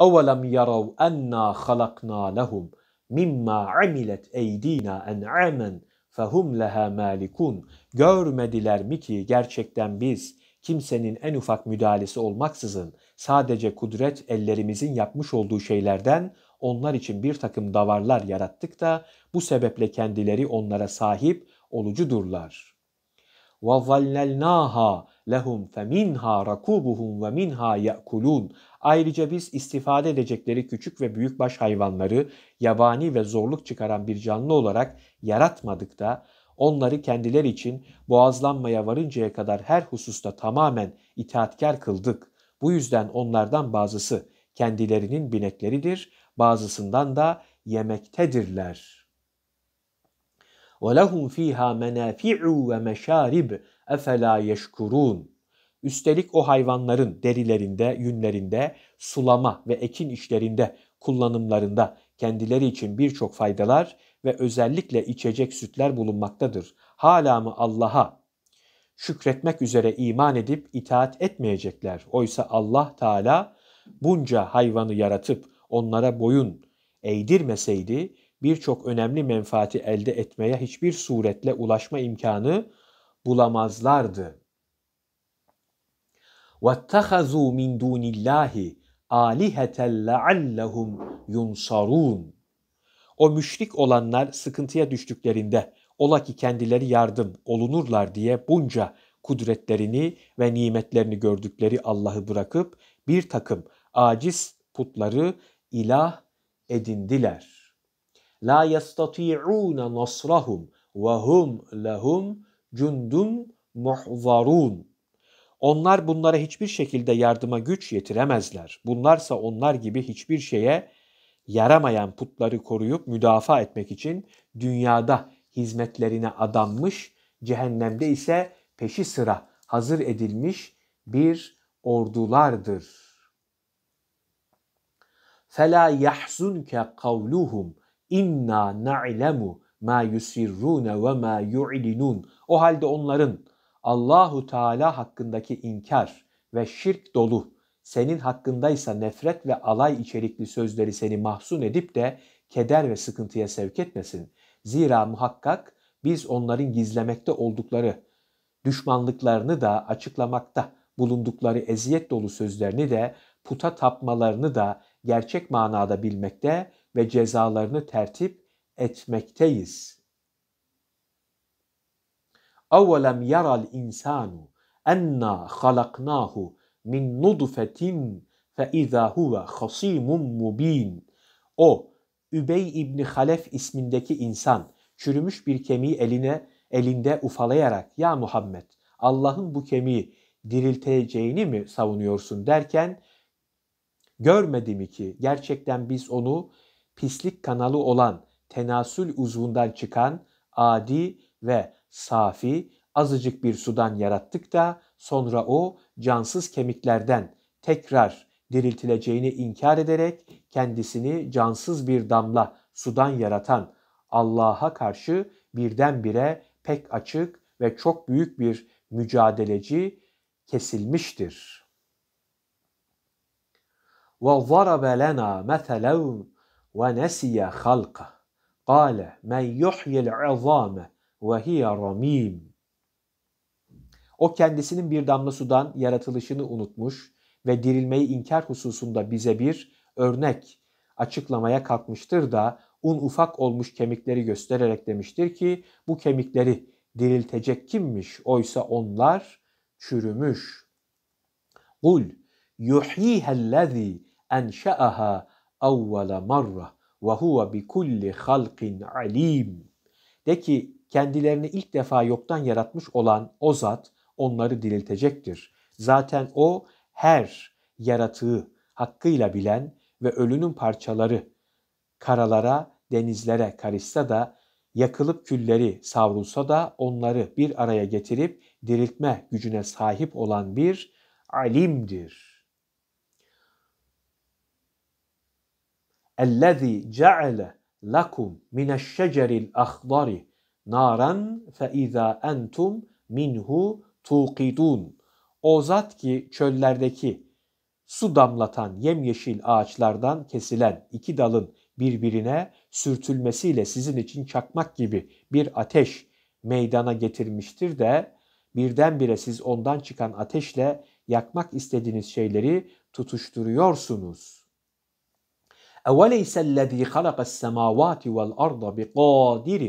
أَوَلَمْ يَرَوْا أَنَّا خَلَقْنَا لَهُمْ مِمَّا عَمِلَتْ اَيْد۪ينَا اَنْعَامًا فَهُمْ لَهَا مَالِكُونَ Görmediler mi ki gerçekten biz kimsenin en ufak müdahalesi olmaksızın sadece kudret ellerimizin yapmış olduğu şeylerden onlar için bir takım davarlar yarattık da bu sebeple kendileri onlara sahip olucudurlar.'' وَظَلَّلْنَاهَا لَهُمْ فَمِنْهَا رَكُوبُهُمْ وَمِنْهَا يَأْكُلُونَ Ayrıca biz istifade edecekleri küçük ve büyükbaş hayvanları yabani ve zorluk çıkaran bir canlı olarak yaratmadık da onları kendileri için boğazlanmaya varıncaya kadar her hususta tamamen itaatkar kıldık. Bu yüzden onlardan bazısı kendilerinin binekleridir, bazısından da yemektedirler.'' وَلَهُمْ ف۪يهَا مَنَافِعُ وَمَشَارِبُ اَفَلَا يَشْكُرُونَ Üstelik o hayvanların derilerinde, yünlerinde, sulama ve ekin işlerinde, kullanımlarında kendileri için birçok faydalar ve özellikle içecek sütler bulunmaktadır. Hala mı Allah'a şükretmek üzere iman edip itaat etmeyecekler? Oysa Allah Teala bunca hayvanı yaratıp onlara boyun eğdirmeseydi birçok önemli menfaati elde etmeye hiçbir suretle ulaşma imkanı bulamazlardı. وَاتَّخَذُوا مِنْ دُونِ اللّٰهِ آلِهَةً لَعَلَّهُمْ يُنْصَرُونَ O müşrik olanlar sıkıntıya düştüklerinde ola ki kendileri yardım olunurlar diye bunca kudretlerini ve nimetlerini gördükleri Allah'ı bırakıp bir takım aciz putları ilah edindiler. La yastati'una nasrahum ve hum lehum cundum muhzarun. Onlar bunlara hiçbir şekilde yardıma güç yetiremezler. Bunlarsa onlar gibi hiçbir şeye yaramayan putları koruyup müdafaa etmek için dünyada hizmetlerine adanmış, cehennemde ise peşi sıra hazır edilmiş bir ordulardır. فَلَا يَحْزُنْكَ قَوْلُهُمْ İnna na'lemu ma yusirrune ve ma yu'linun. O halde onların Allahu Teala hakkındaki inkar ve şirk dolu senin hakkındaysa nefret ve alay içerikli sözleri seni mahzun edip de keder ve sıkıntıya sevk etmesin. Zira muhakkak biz onların gizlemekte oldukları düşmanlıklarını da açıklamakta bulundukları eziyet dolu sözlerini de puta tapmalarını da gerçek manada bilmekte ve cezalarını tertip etmekteyiz. أَوَلَمْ يَرَ الْاِنْسَانُ اَنَّا خَلَقْنَاهُ مِنْ نُضْفَةٍ فَاِذَا هُوَ خَصِيمٌ مُّب۪ينٌ O, Übey İbni Halef ismindeki insan, çürümüş bir kemiği eline elinde ufalayarak ya Muhammed Allah'ın bu kemiği dirilteceğini mi savunuyorsun derken görmedi mi ki gerçekten biz onu pislik kanalı olan tenasül uzvundan çıkan adi ve safi azıcık bir sudan yarattık da sonra o cansız kemiklerden tekrar diriltileceğini inkar ederek kendisini cansız bir damla sudan yaratan Allah'a karşı birdenbire pek açık ve çok büyük bir mücadeleci kesilmiştir. وَضَرَبَ لَنَا مَثَلًا ve وَنَسِيَ خَلْقَهُ قَالَ مَنْ يُحْيِ الْعِظَامَ وَهِيَ رَمِيمٌ O kendisinin bir damla sudan yaratılışını unutmuş ve dirilmeyi inkar hususunda bize bir örnek açıklamaya kalkmıştır da un ufak olmuş kemikleri göstererek demiştir ki bu kemikleri diriltecek kimmiş? Oysa onlar çürümüş. Kul yuhyihellezî enşe'aha evvela marra ve huve bi kulli halkin alim. De ki kendilerini ilk defa yoktan yaratmış olan o zat onları diriltecektir. Zaten o her yaratığı hakkıyla bilen ve ölünün parçaları karalara, denizlere karışsa da yakılıp külleri savrulsa da onları bir araya getirip diriltme gücüne sahip olan bir alimdir. اَلَّذ۪ي جَعَلَ لَكُمْ مِنَ الشَّجَرِ الْاَخْضَرِ نَارًا فَاِذَا اَنْتُمْ minhu tuqidun. O zat ki çöllerdeki su damlatan yemyeşil ağaçlardan kesilen iki dalın birbirine sürtülmesiyle sizin için çakmak gibi bir ateş meydana getirmiştir de birdenbire siz ondan çıkan ateşle yakmak istediğiniz şeyleri tutuşturuyorsunuz. اَوَلَيْسَ الَّذ۪ي خَلَقَ السَّمَاوَاتِ وَالْاَرْضَ بِقَادِرٍ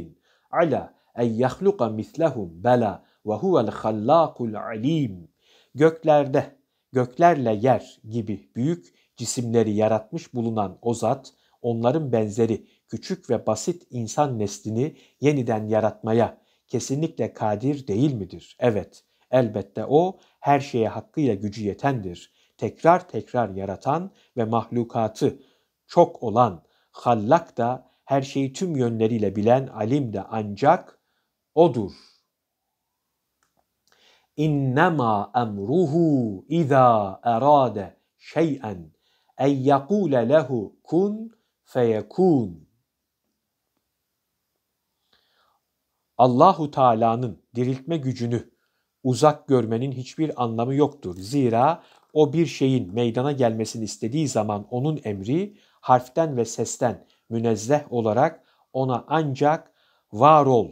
عَلَى اَنْ يَخْلُقَ مِثْلَهُمْ بَلَا وَهُوَ الْخَلَّاقُ الْعَلِيمُ Göklerde, göklerle yer gibi büyük cisimleri yaratmış bulunan o zat, onların benzeri küçük ve basit insan neslini yeniden yaratmaya kesinlikle kadir değil midir? Evet, elbette o her şeye hakkıyla gücü yetendir. Tekrar tekrar yaratan ve mahlukatı çok olan, hallak da her şeyi tüm yönleriyle bilen alim de ancak odur. İnnemâ emruhu izâ erâde şey'en en yekûle lehu kun feyekûn. Allahu Teala'nın diriltme gücünü uzak görmenin hiçbir anlamı yoktur. Zira o bir şeyin meydana gelmesini istediği zaman onun emri harften ve sesten münezzeh olarak ona ancak var ol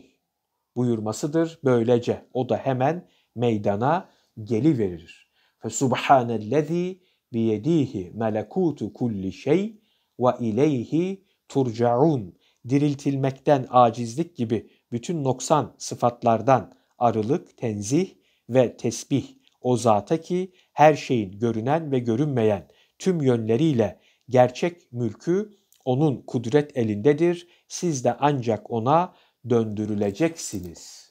buyurmasıdır. Böylece o da hemen meydana geli geliverir. Fesubhanellezî biyedihi melekutu kulli şey ve ileyhi turcaun. Diriltilmekten acizlik gibi bütün noksan sıfatlardan arılık, tenzih ve tesbih o zata ki her şeyin görünen ve görünmeyen tüm yönleriyle gerçek mülkü onun kudret elindedir. Siz de ancak ona döndürüleceksiniz.''